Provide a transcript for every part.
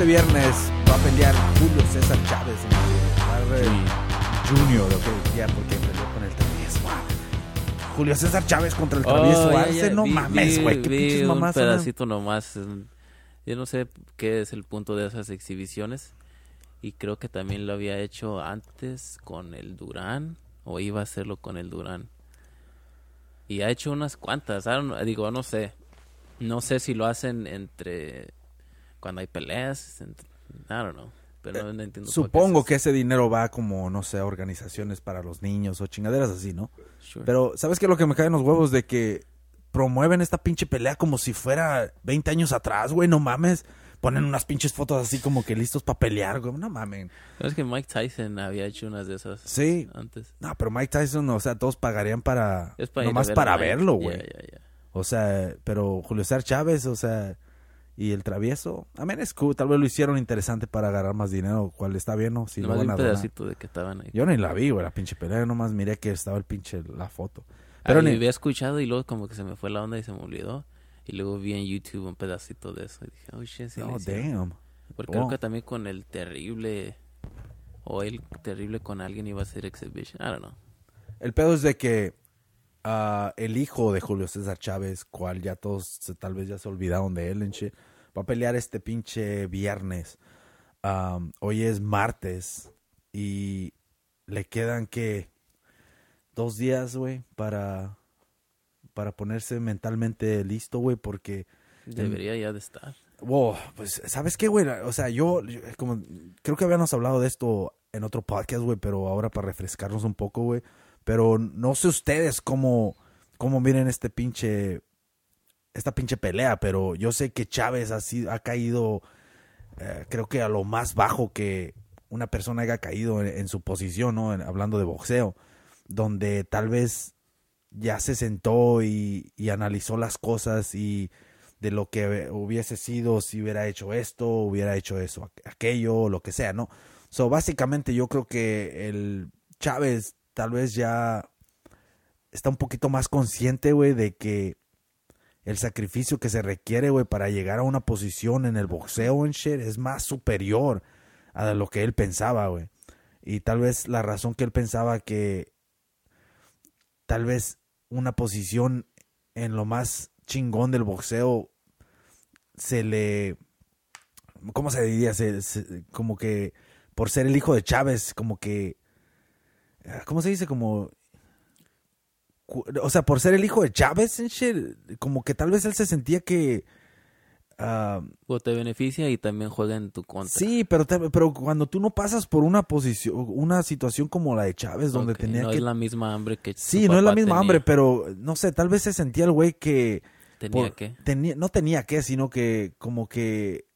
este viernes va a pelear Julio César Chávez. Junior, porque peleó con el Julio César Chávez contra el Travis oh, no mames, güey, qué pinches mamás. Un pedacito nomás. Yo no sé qué es el punto de esas exhibiciones. Y creo que también lo había hecho antes con el Durán, o iba a hacerlo con el Durán. Y ha hecho unas cuantas, digo, no sé. No sé si lo hacen entre cuando hay peleas. I don't Pero no, eh, no entiendo. Supongo que ese dinero va como, no sé, organizaciones para los niños o chingaderas así, ¿no? Pero, ¿sabes qué es lo que me cae en los huevos? De que promueven esta pinche pelea como si fuera 20 años atrás, güey, no mames. Ponen unas pinches fotos así como que listos para pelear, güey, no mamen. Es que Mike Tyson había hecho unas de esas sí. antes. No, pero Mike Tyson, o sea, todos pagarían para... para nomás para verlo, güey. O sea, pero Julio César Chávez, o sea y el travieso. A menos que tal vez lo hicieron interesante para agarrar más dinero, ¿Cuál está bien, o...? Si no pedacito de que estaban ahí. Yo ni la vi, güey, la pinche pelea. Nomás miré que estaba el pinche la foto. Pero ni... había escuchado y luego como que se me fue la onda y se me olvidó. Y luego vi en YouTube un pedacito de eso y dije, oh shit, Oh, damn. Porque creo oh. que también con el terrible. O el terrible con alguien iba a ser exhibition. I don't know. El pedo es de que ah, el hijo de Julio César Chávez, cual ya todos tal vez ya se olvidaron de él en shit Va a pelear este pinche viernes. hoy es martes y le quedan que dos días, güey, para, para ponerse mentalmente listo, güey, porque... Debería ya de estar. Wow, pues, ¿sabes qué, güey? O sea, yo, como, creo que habíamos hablado de esto en otro podcast, güey, pero ahora para refrescarnos un poco, güey. Pero no sé ustedes cómo miren este pinche esta pinche pelea, pero yo sé que Chávez ha, ha caído, eh, creo que a lo más bajo que una persona haya caído en, su posición, ¿no? hablando de boxeo, donde tal vez ya se sentó y, analizó las cosas y de lo que hubiese sido si hubiera hecho esto, hubiera hecho eso, aquello, lo que sea, ¿no? So, básicamente yo creo que el Chávez tal vez ya está un poquito más consciente, güey, de que el sacrificio que se requiere, güey, para llegar a una posición en el boxeo en shit es más superior a lo que él pensaba, güey. Y tal vez la razón que él pensaba que tal vez una posición en lo más chingón del boxeo se le ¿cómo se diría? como que por ser el hijo de Chávez, como que ah, ¿cómo se dice? Como o sea, por ser el hijo de Chávez, como que tal vez él se sentía que... Ah, o te beneficia y también juega en tu contra. Sí, pero, pero cuando tú no pasas por una posición, una situación como la de Chávez, donde tenía que... No es la misma hambre que... Sí, no es la misma hambre, pero no sé, tal vez se sentía el güey que... Tenía que. Tenía, no tenía que, sino que como que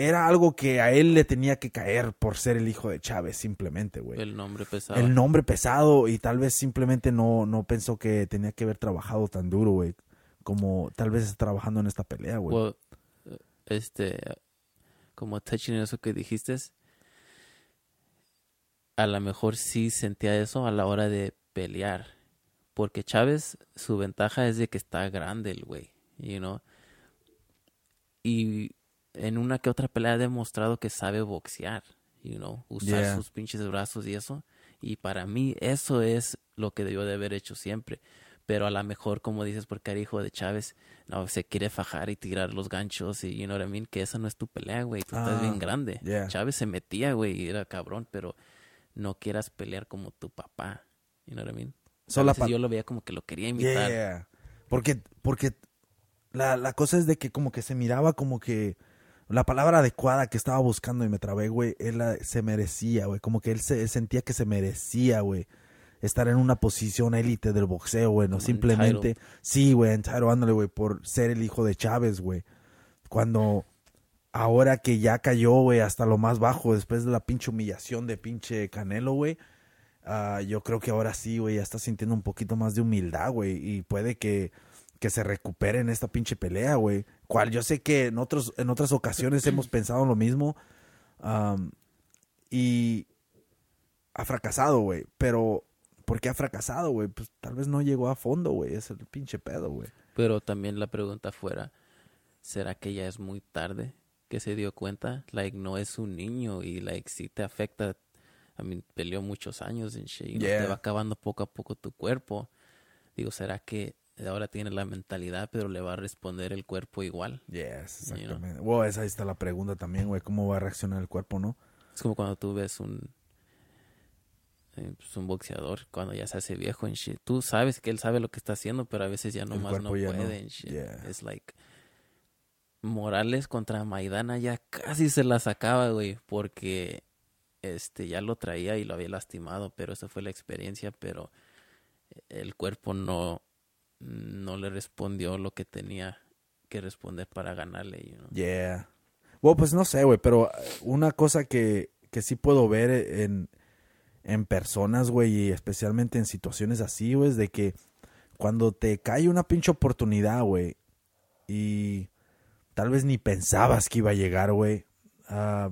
era algo que a él le tenía que caer por ser el hijo de Chávez, simplemente, güey. El nombre pesado. El nombre pesado y tal vez simplemente no, no pensó que tenía que haber trabajado tan duro, güey, como tal vez está trabajando en esta pelea, güey. Eh, este, como touching eso que dijiste, a lo mejor sí sentía eso a la hora de pelear, porque Chávez, su ventaja es de que está grande el güey, you know. Y en una que otra pelea ha demostrado que sabe boxear, you know, usar sus pinches brazos y eso. Y para mí eso es lo que debió de haber hecho siempre. Pero a lo mejor, como dices, porque era hijo de Chávez no, se quiere fajar y tirar los ganchos y, you know what I mean, que esa no es tu pelea, güey. Tú estás bien ah, grande. Chávez se metía, güey, y era cabrón, pero no quieras pelear como tu papá. You know what I mean? yo lo veía como que lo quería imitar. Porque, porque la, la cosa es de que como que se miraba como que la palabra adecuada que estaba buscando y me trabé, güey, él se merecía, güey. Como que él, se, sentía que se merecía, güey estar en una posición élite del boxeo, güey, no simplemente, sí, güey, entero, ándale, güey, por ser el hijo de Chávez, güey. Cuando ahora que ya cayó, güey, hasta lo más bajo, después de la pinche humillación de pinche Canelo, güey, ah, yo creo que ahora sí, güey, ya está sintiendo un poquito más de humildad, güey, y puede que, que se recupere en esta pinche pelea, güey cual yo sé que en, otros, en otras ocasiones hemos pensado lo mismo y ha fracasado, güey. Pero, ¿por qué ha fracasado, güey? Pues tal vez no llegó a fondo, güey. Es el pinche pedo, güey. Pero también la pregunta fuera, ¿será que ya es muy tarde que se dio cuenta? Like, no es un niño y, like, sí te afecta. A I mí peleó muchos años en te va acabando poco a poco tu cuerpo. Digo, ¿será que ahora tiene la mentalidad, pero le va a responder el cuerpo igual. Yes, exactamente. Wow, esa ahí está la pregunta también, güey. ¿Cómo va a reaccionar el cuerpo, no? Es como cuando tú ves un eh, pues, un boxeador cuando ya se hace viejo en shit. Tú sabes que él sabe lo que está haciendo, pero a veces ya nomás no más puede en shit. Es like Morales contra Maidana ya casi se la sacaba, güey, porque este ya lo traía y lo había lastimado, pero esa fue la experiencia, pero eh, el cuerpo no no le respondió lo que tenía que responder para ganarle. Yeah. Bueno, pues no sé, güey, pero una cosa que, que sí puedo ver en, en personas, güey, y especialmente en situaciones así, güey, es de que cuando te cae una pinche oportunidad, güey, y tal vez ni pensabas que iba a llegar, güey, ah,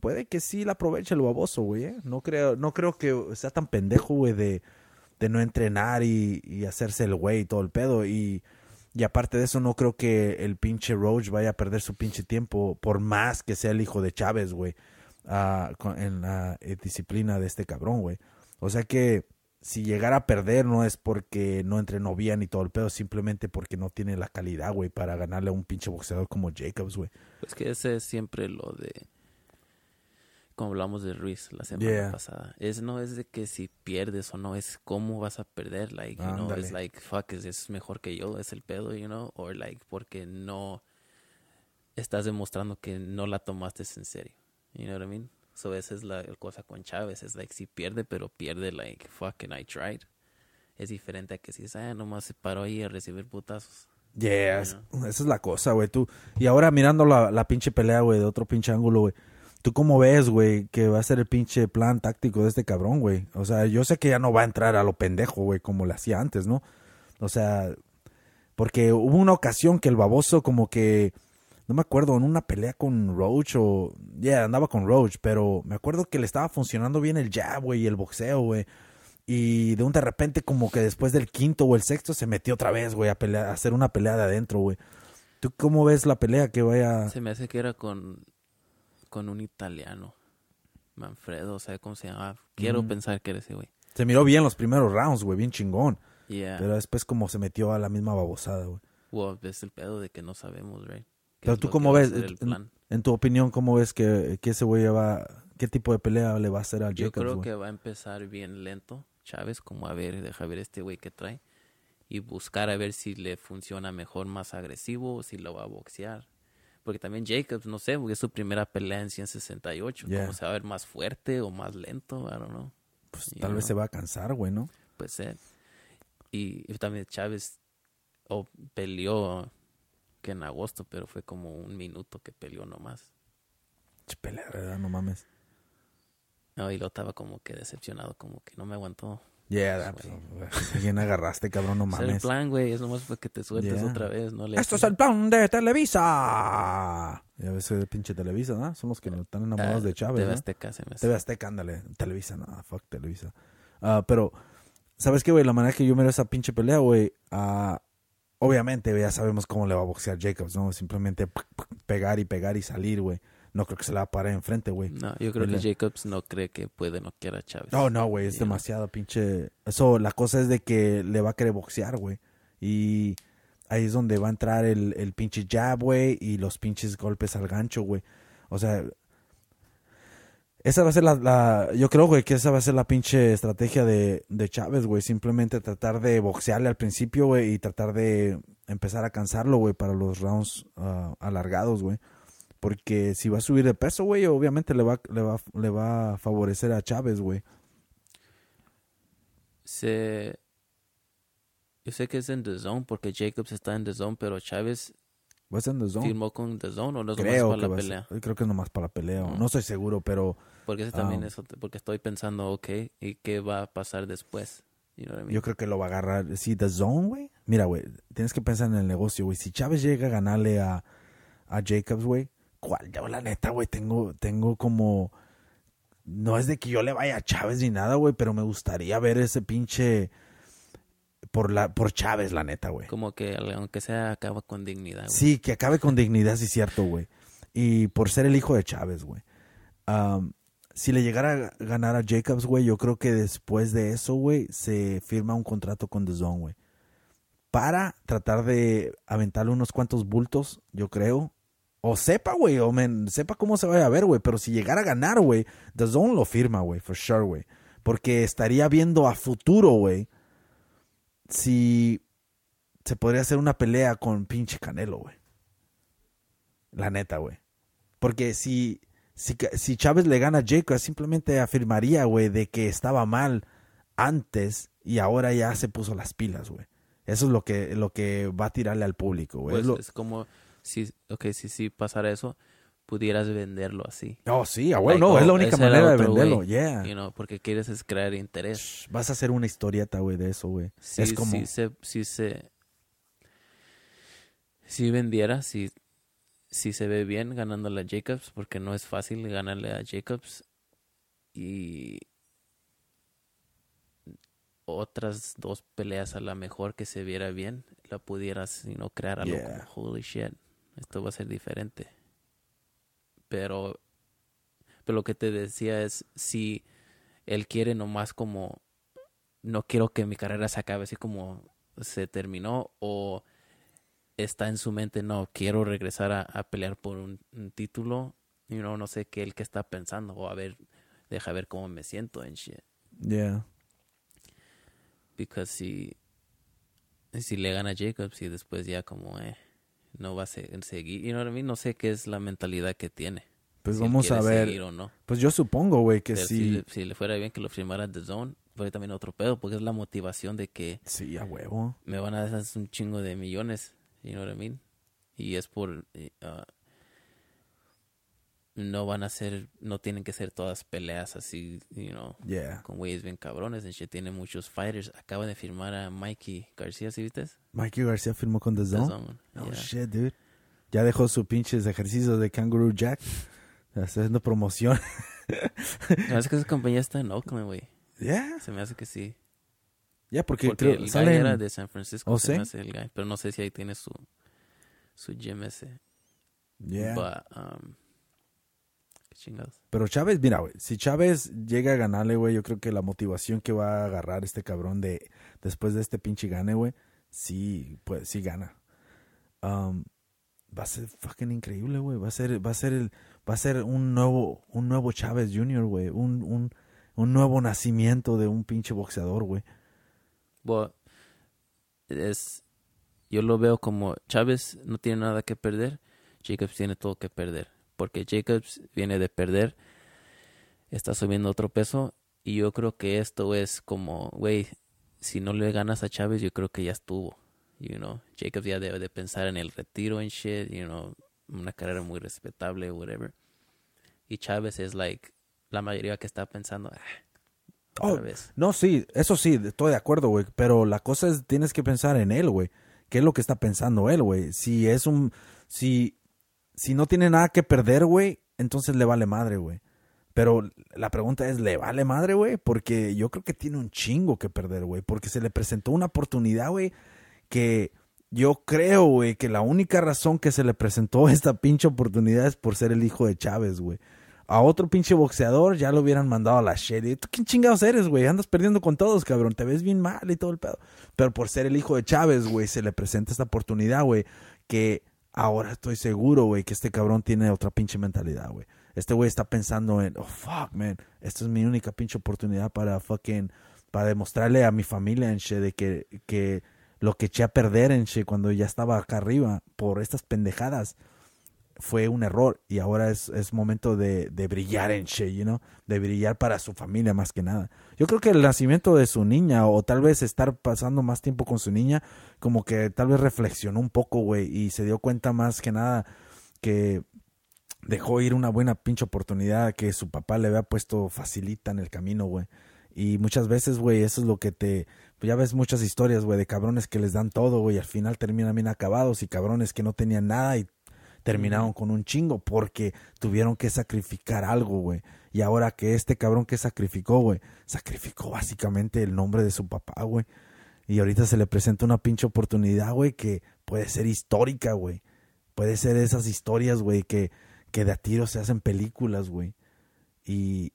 puede que sí la aproveche el baboso, güey, ¿eh? No creo, no creo que sea tan pendejo, güey, de de no entrenar y, hacerse el güey y todo el pedo. Y, y aparte de eso, no creo que el pinche Roach vaya a perder su pinche tiempo, por más que sea el hijo de Chávez, güey, ah, en la eh, disciplina de este cabrón, güey. O sea que si llegara a perder no es porque no entrenó bien y todo el pedo, simplemente porque no tiene la calidad, güey, para ganarle a un pinche boxeador como Jacobs, güey. Es pues que ese es siempre lo de como hablamos de Ruiz la semana pasada. Es no es de que si pierdes o no, es cómo vas a perder, like, you es like, fuck, es, mejor que yo, es el pedo, you know, or like, porque no estás demostrando que no la tomaste en serio, you know what I mean? So esa es la cosa con Chávez, es like, si pierde, pero pierde, like, fucking I tried. Es diferente a que si se ah, nomás se paró ahí a recibir putazos. Yeah, esa es la cosa, güey, tú. Y ahora mirando la, la pinche pelea, güey, de otro pinche ángulo, güey ¿Tú cómo ves, güey, que va a ser el pinche plan táctico de este cabrón, güey? O sea, yo sé que ya no va a entrar a lo pendejo, güey, como lo hacía antes, ¿no? O sea, porque hubo una ocasión que el baboso como que, no me acuerdo, en una pelea con Roach o, ya, andaba con Roach, pero me acuerdo que le estaba funcionando bien el jab, güey, y el boxeo, güey. Y de un de repente como que después del quinto o el sexto se metió otra vez, güey, a, a hacer una pelea de adentro, güey. ¿Tú cómo ves la pelea que vaya? Se me hace que era con con un italiano. Manfredo, sea cómo se llama? Quiero pensar que era ese güey. Se miró bien los primeros rounds, güey, bien chingón. Pero después como se metió a la misma babosada, güey. es el pedo de que no sabemos, güey. Pero tú cómo ves, eh, en, tu opinión, ¿cómo ves que, que ese güey va, qué tipo de pelea le va a hacer al Jacobs? Yo creo que va a empezar bien lento, Chávez, como a ver, deja ver este güey que trae y buscar a ver si le funciona mejor más agresivo, si lo va a boxear. Porque también Jacobs, no sé, porque es su primera pelea en 168. ¿Cómo se va a ver más fuerte o más lento? I don't Pues tal vez se va a cansar, güey, ¿no? pues sí Y, también Chávez o peleó que en agosto, pero fue como un minuto que peleó nomás. Pelea, ¿verdad? No mames. No, y lo estaba como que decepcionado, como que no me aguantó. Yeah, pues, agarraste, cabrón, no mames. Es el plan, güey, es nomás para pues que te sueltes otra vez, no le ¡Esto es el plan de Televisa! Ya ves el pinche Televisa, ¿no? Somos los que están enamorados ah, de Chávez, Te ¿no? Azteca, se me hace. Azteca, ándale. Televisa, no, fuck Televisa. Ah, pero, ¿sabes qué, güey? La manera que yo miro esa pinche pelea, güey, ah, obviamente ya sabemos cómo le va a boxear Jacobs, ¿no? Simplemente pegar y pegar y salir, güey no creo que se la va a parar enfrente, güey. No, yo creo que Jacobs no cree que puede noquear a Chávez. No, no, güey, es demasiado pinche. Eso, la cosa es de que le va a querer boxear, güey. Y ahí es donde va a entrar el, el pinche jab, güey, y los pinches golpes al gancho, güey. O sea, esa va a ser la, yo creo, güey, que esa va a ser la pinche estrategia de, de Chávez, güey. Simplemente tratar de boxearle al principio, güey, y tratar de empezar a cansarlo, güey, para los rounds ah, alargados, güey. Porque si va a subir de peso, güey, obviamente le va, le va, a favorecer a Chávez, güey. Yo sé que es en The Zone porque Jacobs está en The Zone, pero Chávez ¿Firmó con The Zone o no es para la pelea? creo que es nomás para la pelea. Mm. No, estoy seguro, pero... Porque también ah. porque estoy pensando, ok, ¿y qué va a pasar después? Yo creo que lo va a agarrar. Sí, The Zone, güey. Mira, güey, tienes que pensar en el negocio, güey. Si Chávez llega a ganarle a, a Jacobs, güey, ya, la neta, güey, tengo, tengo como... No es de que yo le vaya a Chávez ni nada, güey, pero me gustaría ver ese pinche... Por, la, por Chávez, la neta, güey. Como que aunque sea acaba con dignidad, Sí, que acabe con dignidad, sí, cierto, güey. Y por ser el hijo de Chávez, güey. si le llegara a ganar a Jacobs, güey, yo creo que después de eso, güey, se firma un contrato con The Zone, güey. Para tratar de aventarle unos cuantos bultos, yo creo, o sepa, güey, o men, sepa cómo se vaya a ver, güey. Pero si llegara a ganar, güey, The Zone lo firma, güey, for sure, güey. Porque estaría viendo a futuro, güey, si se podría hacer una pelea con pinche Canelo, güey. La neta, güey. Porque si, si, si, Chávez le gana a Jacob, simplemente afirmaría, güey, de que estaba mal antes y ahora ya se puso las pilas, güey. Eso es lo que, lo que va a tirarle al público, güey. es pues como si, okay, si, si pasara eso, pudieras venderlo así. no oh, sí, ah, bueno, no, es la oh, única manera de venderlo, yeah. porque quieres es crear interés. Vas a hacer una historieta, güey, de eso, güey. es como... Si se, si se... Si vendiera, si, si se ve bien ganándole a Jacobs, porque no es fácil ganarle a Jacobs. Y otras dos peleas a la mejor que se viera bien, la pudieras, sino crear algo lo como, holy shit esto va a ser diferente. Pero, pero lo que te decía es, si él quiere nomás como, no quiero que mi carrera se acabe así como se terminó, o está en su mente, no, quiero regresar a, pelear por un, título, y no sé qué él que está pensando, o a ver, deja ver cómo me siento en shit. Yeah. Because si, si le gana Jacobs y después ya como, eh, no va a seguir. Y no, no sé qué es la mentalidad que tiene. Pues vamos a ver. O no. Pues yo supongo, güey, que sí. Si... si, le fuera bien que lo firmara The Zone, pero también otro pedo, porque es la motivación de que. Sí, a huevo. Me van a dar un chingo de millones, you know what I Y es por. Eh, ah, no van a ser, no tienen que ser todas peleas así, you know, yeah. con güeyes bien cabrones. En este tiene muchos fighters. Acaba de firmar a Mikey García, ¿sí viste? Mikey García firmó con The Zone. Oh shit, dude. Ya dejó su pinches ejercicios de Kangaroo Jack. haciendo promoción. Me parece que su compañía está en Oakland, güey. Yeah. Se me hace que sí. Ya, porque, el sale era de San Francisco. Oh, se pero no sé si ahí tiene su, su gym ese. Yeah. But, um, pero Chávez, mira, güey, si Chávez llega a ganarle, güey, yo creo que la motivación que va a agarrar este cabrón de después de este pinche gane, güey, sí, pues sí gana. Um, va a ser fucking increíble, güey. Va a ser, va a ser el, va a ser un nuevo, un nuevo Chávez Jr., güey. Un, nuevo nacimiento de un pinche boxeador, güey. es, yo lo veo como Chávez no tiene nada que perder, Jacobs tiene todo que perder porque Jacobs viene de perder, está subiendo otro peso y yo creo que esto es como, güey, si no le ganas a Chávez, yo creo que ya estuvo, you know. Jacobs ya debe de pensar en el retiro en shit, you know, una carrera muy respetable, whatever. Y Chávez es like la mayoría que está pensando, ah, oh, no, sí, eso sí, estoy de acuerdo, güey. Pero la cosa es, tienes que pensar en él, güey. ¿Qué es lo que está pensando él, güey? Si es un, si si no tiene nada que perder, güey, entonces le vale madre, güey. Pero la pregunta es, ¿le vale madre, güey? Porque yo creo que tiene un chingo que perder, güey. Porque se le presentó una oportunidad, güey, que yo creo, güey, que la única razón que se le presentó esta pinche oportunidad es por ser el hijo de Chávez, güey. A otro pinche boxeador ya lo hubieran mandado a la shit. ¿Tú quién chingados eres, güey? Andas perdiendo con todos, cabrón. Te ves bien mal y todo el pedo. Pero por ser el hijo de Chávez, güey, se le presenta esta oportunidad, güey, que Ahora estoy seguro, güey, que este cabrón tiene otra pinche mentalidad, güey. Este güey está pensando en, oh, fuck, man, esta es mi única pinche oportunidad para fucking, para demostrarle a mi familia en de que, que lo que eché a perder en cuando ya estaba acá arriba por estas pendejadas fue un error y ahora es, es momento de, de, brillar en Shea, you know? de brillar para su familia más que nada. Yo creo que el nacimiento de su niña o tal vez estar pasando más tiempo con su niña, como que tal vez reflexionó un poco, güey, y se dio cuenta más que nada que dejó ir una buena pinche oportunidad que su papá le había puesto facilita en el camino, güey. Y muchas veces, güey, eso es lo que te... Pues ya ves muchas historias, güey, de cabrones que les dan todo, güey, y al final terminan bien acabados y cabrones que no tenían nada y terminaron con un chingo porque tuvieron que sacrificar algo, güey. Y ahora que este cabrón que sacrificó, güey, sacrificó básicamente el nombre de su papá, güey. Y ahorita se le presenta una pinche oportunidad, güey, que puede ser histórica, güey. Puede ser esas historias, güey, que, que de a tiro se hacen películas, güey. Y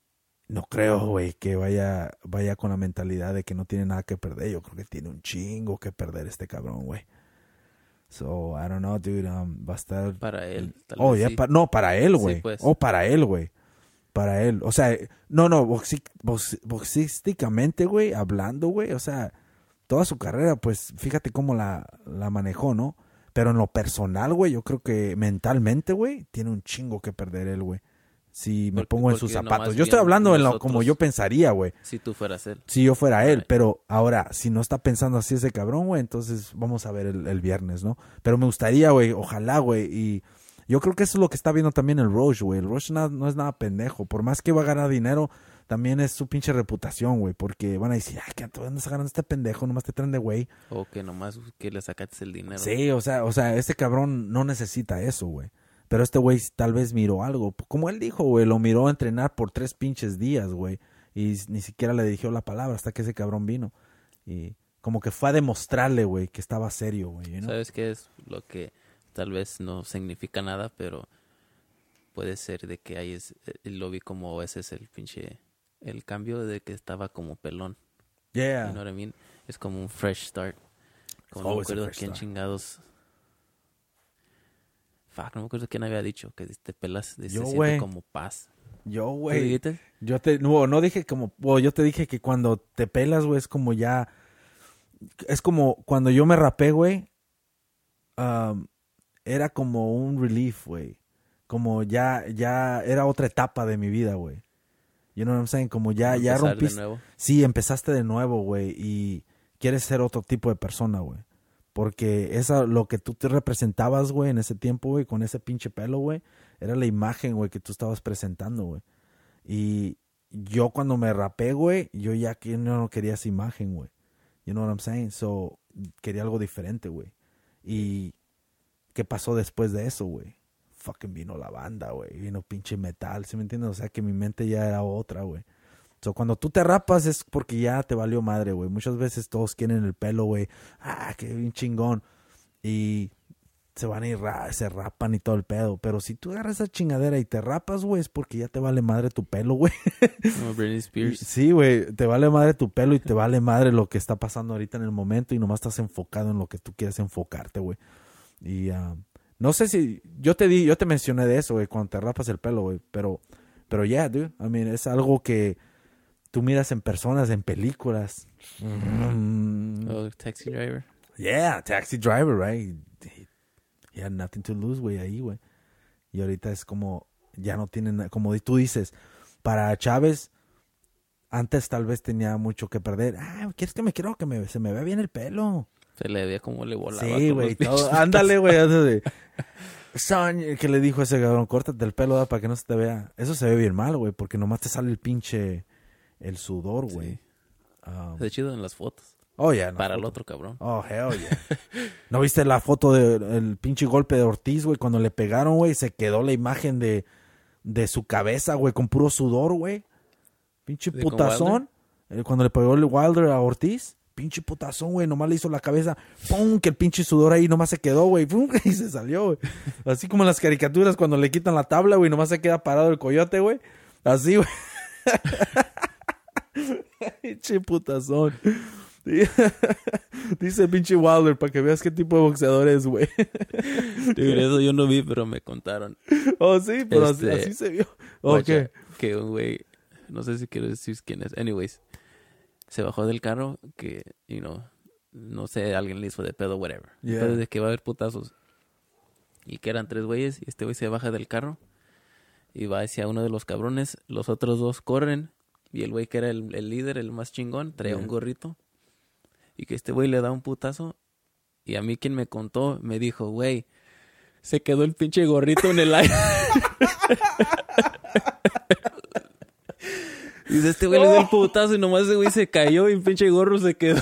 no creo, güey, que vaya, vaya con la mentalidad de que no tiene nada que perder. Yo creo que tiene un chingo que perder este cabrón, güey. So, I don't know, dude. Um, va a estar. Para él. Tal oh, vez no, para él, güey. Pues. O oh, para él, güey. Para él. O sea, no, no, boxísticamente, güey, hablando, güey. O sea, toda su carrera, pues fíjate cómo la, la manejó, ¿no? Pero en lo personal, güey, yo creo que mentalmente, güey, tiene un chingo que perder él, güey si me pongo en sus zapatos. Yo estoy hablando en como yo pensaría, güey. Si tú fueras él. Si yo fuera él, pero ahora, si no está pensando así ese cabrón, güey, entonces vamos a ver el, viernes, ¿no? Pero me gustaría, güey, ojalá, güey, y yo creo que eso es lo que está viendo también el Roche, güey. El Roche no, es nada pendejo, por más que va a ganar dinero, también es su pinche reputación, güey, porque van a decir, ay, que andas ganando este pendejo, nomás te traen de güey. O que nomás que le sacaste el dinero. Sí, o sea, o sea, este cabrón no necesita eso, güey. Pero este güey tal vez miró algo. Como él dijo, güey, lo miró a entrenar por tres pinches días, güey. Y ni siquiera le dirigió la palabra hasta que ese cabrón vino. Y como que fue a demostrarle, güey, que estaba serio, güey. ¿Sabes qué es lo que tal vez no significa nada, pero puede ser de que ahí es, eh, lo vi como ese es el pinche, el cambio de que estaba como pelón. Yeah. You Es como un fresh start. Como recuerdo quién chingados Fuck, no me acuerdo quién había dicho que te pelas de yo, como paz. Yo, güey. Yo te, no, dije como, yo te dije que cuando te pelas, güey, es como ya, es como cuando yo me rapé, güey, era como un relief, güey. Como ya, ya era otra etapa de mi vida, güey. You know what I'm saying? Como ya, ya rompiste. De Sí, empezaste de nuevo, güey, y quieres ser otro tipo de persona, güey. Porque esa, lo que tú te representabas, güey, en ese tiempo, güey, con ese pinche pelo, güey, era la imagen, güey, que tú estabas presentando, güey. Y yo cuando me rapé, güey, yo ya que no quería esa imagen, güey. You know what I'm saying? So, quería algo diferente, güey. Y, ¿qué pasó después de eso, güey? Fucking vino la banda, güey. Vino pinche metal, ¿sí me entiendes? O sea, que mi mente ya era otra, güey. So, cuando tú te rapas es porque ya te valió madre, güey. Muchas veces todos quieren el pelo, güey. Ah, qué bien chingón. Y se van y se rapan y todo el pedo. Pero si tú agarras esa chingadera y te rapas, güey, es porque ya te vale madre tu pelo, güey. Como Spears. Sí, güey, te vale madre tu pelo y te vale madre lo que está pasando ahorita en el momento y nomás estás enfocado en lo que tú quieres enfocarte, güey. Y ah, no sé si yo te di, yo te mencioné de eso, güey, cuando te rapas el pelo, güey, pero pero ya, dude, I mean, es algo que tú miras en personas, en películas. Mm-hmm. Mm. Oh, Taxi Driver. Yeah, Taxi Driver, right? He, nothing to lose, güey, ahí, güey. Y ahorita es como, ya no tienen, como tú dices, para Chávez, antes tal vez tenía mucho que perder. Ah, ¿quieres que me quiero que se me vea bien el pelo? Se le veía como le volaba. Sí, güey, ándale, güey. Son, que le dijo a ese cabrón, córtate el pelo ¿da? para que no se te vea. Eso se ve bien mal, güey, porque nomás te sale el pinche el sudor, güey. Ah. Se chido en las fotos. Oh, ¿no? Para el otro cabrón. Oh, hell yeah. ¿No viste la foto del pinche golpe de Ortiz, güey? Cuando le pegaron, güey, se quedó la imagen de, de su cabeza, güey, con puro sudor, güey. Pinche putazón. Eh, cuando le pegó el Wilder a Ortiz, pinche putazón, güey. Nomás le hizo la cabeza, ¡pum! Que el pinche sudor ahí nomás se quedó, güey. ¡Pum! Y se salió, güey. Así como en las caricaturas cuando le quitan la tabla, güey. Nomás se queda parado el coyote, güey. Así, güey. Pinche putazón. Dice pinche Wilder para que veas qué tipo de boxeador es, güey. eso yo no vi, pero me contaron. Oh, sí, pero así, este, se vio. Okay. Que un güey, no sé si quieres decir quién es. Anyways, se bajó del carro que, you know, no sé, alguien le hizo de pedo, whatever. entonces que va a haber putazos. Y que eran tres güeyes y este güey se baja del carro y va hacia uno de los cabrones. Los otros dos corren y el güey que era el, líder, el más chingón, traía un gorrito. Y que este güey le da un putazo. Y a mí quien me contó me dijo, güey, se quedó el pinche gorrito en el aire. Dice, este güey le dio un putazo y nomás ese güey se cayó y el pinche gorro se quedó.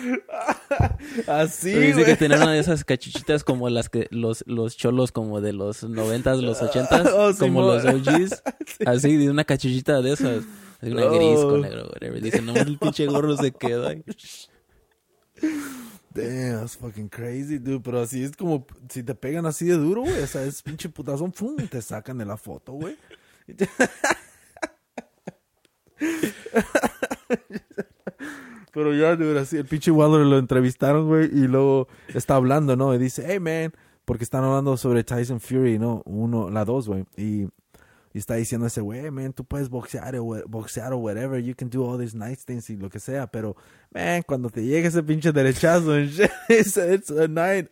Así, Dice que tenían este una de esas cachuchitas como las que los, los cholos como de los noventas, los oh, ochentas, como los OGs. Así, de una cachuchita de esas. gris con oh. negro, whatever. Dice, no, el pinche gorro se queda. Damn, that's fucking crazy, dude. Pero así es como, si te pegan así de duro, güey. O sea, es pinche putazón, pum, te sacan de la foto, güey. Pero ya, el pinche Wilder lo entrevistaron, güey, y luego está hablando, ¿no? Y dice, hey, man, porque están hablando sobre Tyson Fury, ¿no? Uno, la dos, güey. Y, está diciendo ese, güey, man, tú puedes boxear o boxear o whatever, you can do all these nice things y lo que sea, pero, man, cuando te llegue ese pinche derechazo, it's, a night,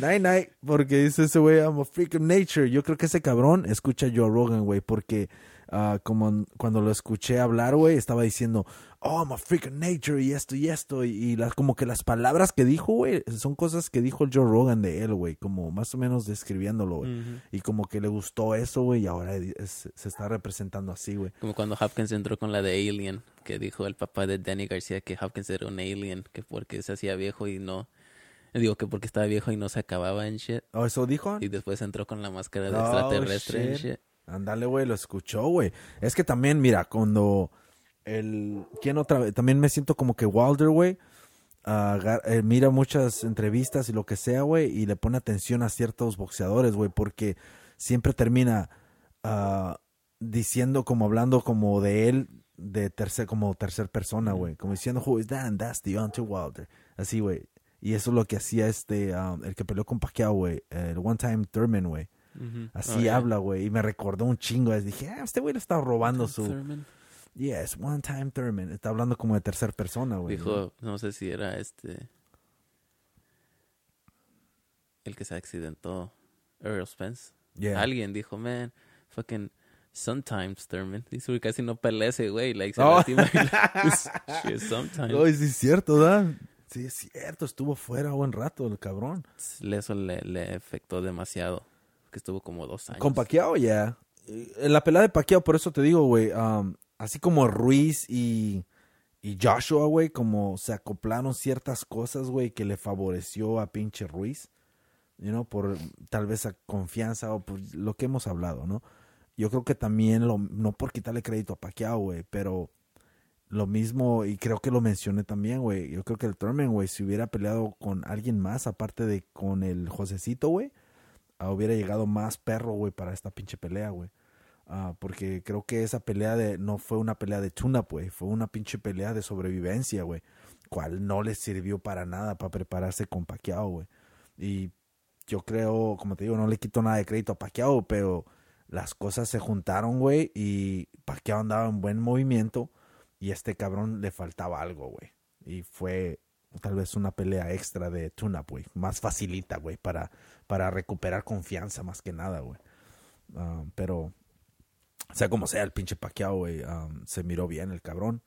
night, night, porque dice ese, güey, I'm a freak of nature. Yo creo que ese cabrón escucha Joe Rogan, güey, porque... Ah, como cuando lo escuché hablar, güey, estaba diciendo, oh, I'm freak freaking nature y esto y esto. Y, las, como que las palabras que dijo, güey, son cosas que dijo Joe Rogan de él, güey, como más o menos describiéndolo, güey. Y como que le gustó eso, güey, y ahora se está representando así, güey. Como cuando Hopkins entró con la de Alien, que dijo el papá de Danny García que Hopkins era un alien, que porque se hacía viejo y no. Digo que porque estaba viejo y no se acababa en shit. ¿Oh, eso dijo? Y después entró con la máscara de oh, extraterrestre en shit. Andale, güey, lo escuchó, güey. Es que también, mira, cuando el quién otra vez también me siento como que Wilder güey eh, mira muchas entrevistas y lo que sea güey y le pone atención a ciertos boxeadores güey porque siempre termina ah, diciendo como hablando como de él de tercer como tercer persona güey como diciendo who is that that's Wilder así güey y eso es lo que hacía este ah, el que peleó con Pacquiao güey el one time Thurman güey así oh, habla güey y me recordó un chingo dije ah, este güey le estaba robando su Yes, one time Thurman. Está hablando como de tercera persona, güey. Dijo, ¿no? sé si era este. El que se accidentó. Earl Spence. Alguien dijo, man, fucking. Sometimes, Thurman. Dice, güey, casi no pelea ese güey. Like, se oh. sí es cierto, Dan. Sí, es cierto. Estuvo fuera buen rato el cabrón. Eso le, le afectó demasiado. Que estuvo como dos años. Con Paquiao, ya. Eh, la pelada de Paquiao, por eso te digo, güey. Um, así como Ruiz y, Joshua, güey, como se acoplaron ciertas cosas, güey, que le favoreció a pinche Ruiz, you por tal vez a confianza o por lo que hemos hablado, ¿no? Yo creo que también, lo, no por quitarle crédito a Pacquiao, güey, pero lo mismo, y creo que lo mencioné también, güey, yo creo que el tournament, güey, si hubiera peleado con alguien más, aparte de con el Josecito, güey, ah, hubiera llegado más perro, güey, para esta pinche pelea, güey. Ah, porque creo que esa pelea de, no fue una pelea de tuna, güey. Fue una pinche pelea de sobrevivencia, güey. Cual no le sirvió para nada para prepararse con Paquiao, güey. Y yo creo, como te digo, no le quito nada de crédito a Paquiao, pero las cosas se juntaron, güey. Y Paquiao andaba en buen movimiento. Y a este cabrón le faltaba algo, güey. Y fue tal vez una pelea extra de tuna, güey. Más facilita, güey, para, para recuperar confianza más que nada, güey. Ah, pero o sea como sea, el pinche paqueado, güey, se miró bien el cabrón.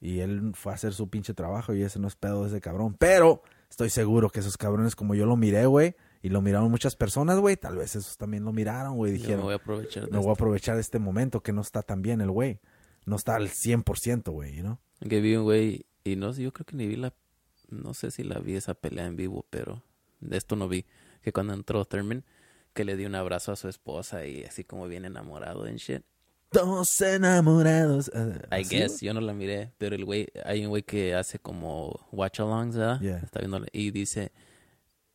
Y él fue a hacer su pinche trabajo y ese no es pedo de ese cabrón. Pero estoy seguro que esos cabrones, como yo lo miré, güey, y lo miraron muchas personas, güey, tal vez esos también lo miraron, güey, dijeron. No voy a aprovechar. este. voy a este". aprovechar este momento que no está tan bien el güey. No está al 100%, güey, ¿no? Que vi un güey, y no sé, yo creo que ni vi la. No sé si la vi esa pelea en vivo, pero de esto no vi. Que cuando entró Thurman, que le dio un abrazo a su esposa y así como bien enamorado en shit. Dos enamorados. Ah, I guess, yo no la miré, pero el güey, hay un güey que hace como watch alongs, ¿verdad? Está viendo y dice,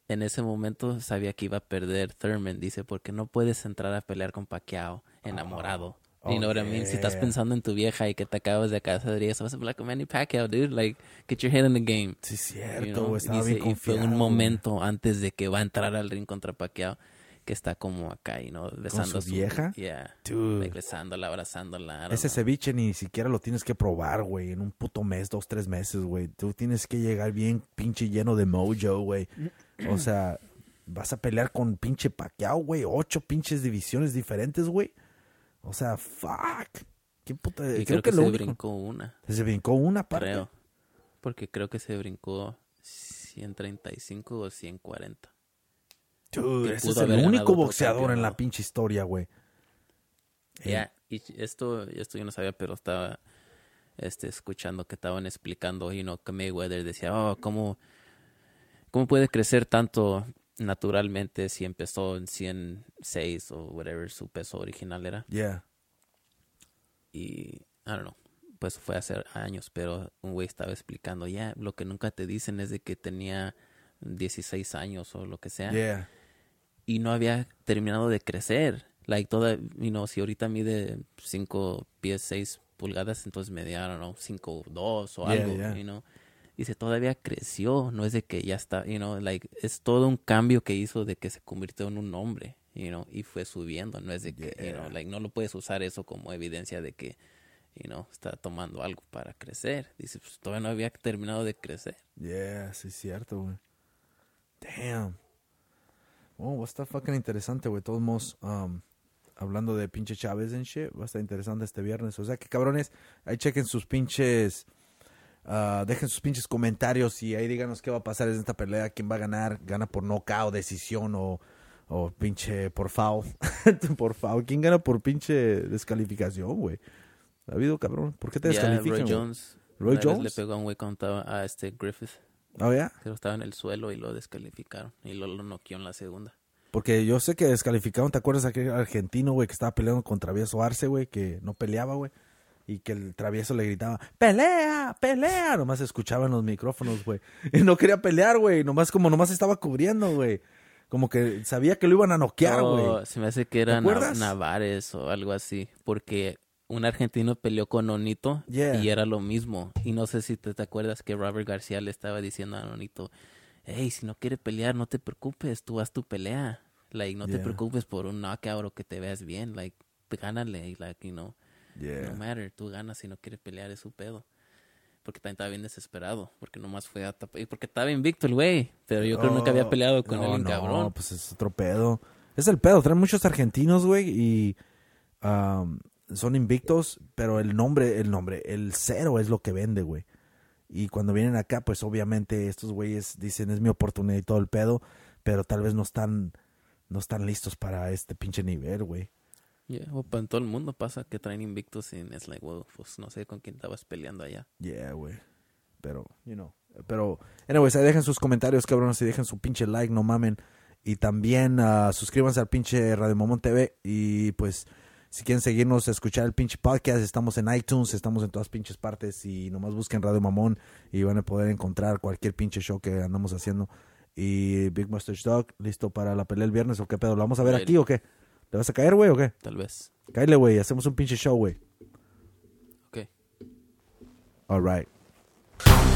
en ese momento sabía que iba a perder Thurman, dice, porque no puedes entrar a pelear con Pacquiao enamorado. Oh, you know what I mean? Si estás pensando en tu vieja y que te acabas de casar dirías, eso, vas a hablar con Manny Pacquiao, dude. Like, get your head in the game. Sí, cierto. dice, un momento antes de que va a entrar al ring contra Pacquiao que está como acá y no besando su, vieja. Yeah. Dude. besándola, abrazándola. Ese ceviche ni siquiera lo tienes que probar, güey. En un puto mes, dos, tres meses, güey. Tú tienes que llegar bien pinche lleno de mojo, güey. o sea, vas a pelear con pinche paqueado, güey. Ocho pinches divisiones diferentes, güey. O sea, fuck. ¿Qué puta? Y creo, que, se brincó una. Se brincó una, parte. Porque creo que se brincó 135 o 140 es el único boxeador en la pinche historia, güey. Ya, y esto, yo no sabía, pero estaba este, escuchando que estaban explicando, y no que Mayweather decía, oh, ¿cómo, ¿cómo puede crecer tanto naturalmente si empezó en 106 o whatever su peso original era? Ya. Y, I don't know, pues fue hace años, pero un güey estaba explicando, ya, lo que nunca te dicen es de que tenía 16 años o lo que sea. Ya y no había terminado de crecer. Like, toda, you know, si ahorita mide 5 pies, 6 pulgadas, entonces me no, 5, 2 o algo, you know. Dice, todavía creció, no es de que ya está, you know, like, es todo un cambio que hizo de que se convirtió en un hombre, you know, y fue subiendo, no es de que, you know, like, no lo puedes usar eso como evidencia de que, you know, está tomando algo para crecer. Dice, pues todavía no había terminado de crecer. Yeah, sí es cierto, güey. Damn. Oh, va a estar fucking interesante, güey. Todos vamos um, hablando de pinche Chávez en shit, va a estar interesante este viernes. O sea que cabrones, ahí chequen sus pinches. Ah, dejen sus pinches comentarios y ahí díganos qué va a pasar en esta pelea, quién va a ganar, gana por knockout, decisión o, o pinche por foul. por foul, ¿quién gana por pinche descalificación, güey? Ha habido cabrón, ¿por qué te yeah, descalifican? Roy Jones. Roy Jones. le pegó a un güey a este Griffith. Pero ¿Oh, estaba en el suelo y lo descalificaron. Y lo, lo noqueó en la segunda. Porque yo sé que descalificaron, ¿te acuerdas aquel argentino, güey, que estaba peleando con Travieso Arce, güey, que no peleaba, güey? Y que el travieso le gritaba, pelea, pelea. Nomás escuchaban los micrófonos, güey. Y no quería pelear, güey. Nomás como nomás estaba cubriendo, güey. Como que sabía que lo iban a noquear, güey. se me hace que eran Navares o algo así. Porque un argentino peleó con Nonito y era lo mismo. Y no sé si te, acuerdas que Robert García le estaba diciendo a Nonito, hey, si no quiere pelear, no te preocupes, tú haz tu pelea. Like, no te preocupes por un knockout o que te veas bien. Like, gánale. Like, you know, no matter, tú ganas si no quieres pelear, es su pedo. Porque también estaba bien desesperado, porque nomás fue a tapar. Y porque estaba invicto el güey, pero yo creo que nunca había oh, peleado con el él, no, cabrón. No, pues es otro pedo. Es el pedo, traen muchos argentinos, güey, y... Um, son invictos, pero el nombre, el nombre, el cero es lo que vende, güey. Y cuando vienen acá, pues obviamente estos güeyes dicen es mi oportunidad y todo el pedo, pero tal vez no están, no están listos para este pinche nivel, güey. Yeah, en todo el mundo pasa que traen invictos y es like, no sé con quién estabas peleando allá. Yeah, güey. Pero, you know. Pero, anyways, ahí dejen sus comentarios, cabrones, y dejen su pinche like, no mamen. Y también ah, suscríbanse al pinche Radio Momón TV y pues si quieren seguirnos, escuchar el pinche podcast, estamos en iTunes, estamos en todas pinches partes y nomás busquen Radio Mamón y van a poder encontrar cualquier pinche show que andamos haciendo. Y Big Mustache Dog, listo para la pelea el viernes o qué pedo, ¿lo vamos a ver aquí o qué? ¿Te vas a caer, güey, o qué? Tal vez. Cáile, güey, hacemos un pinche show, güey. Ok. All right.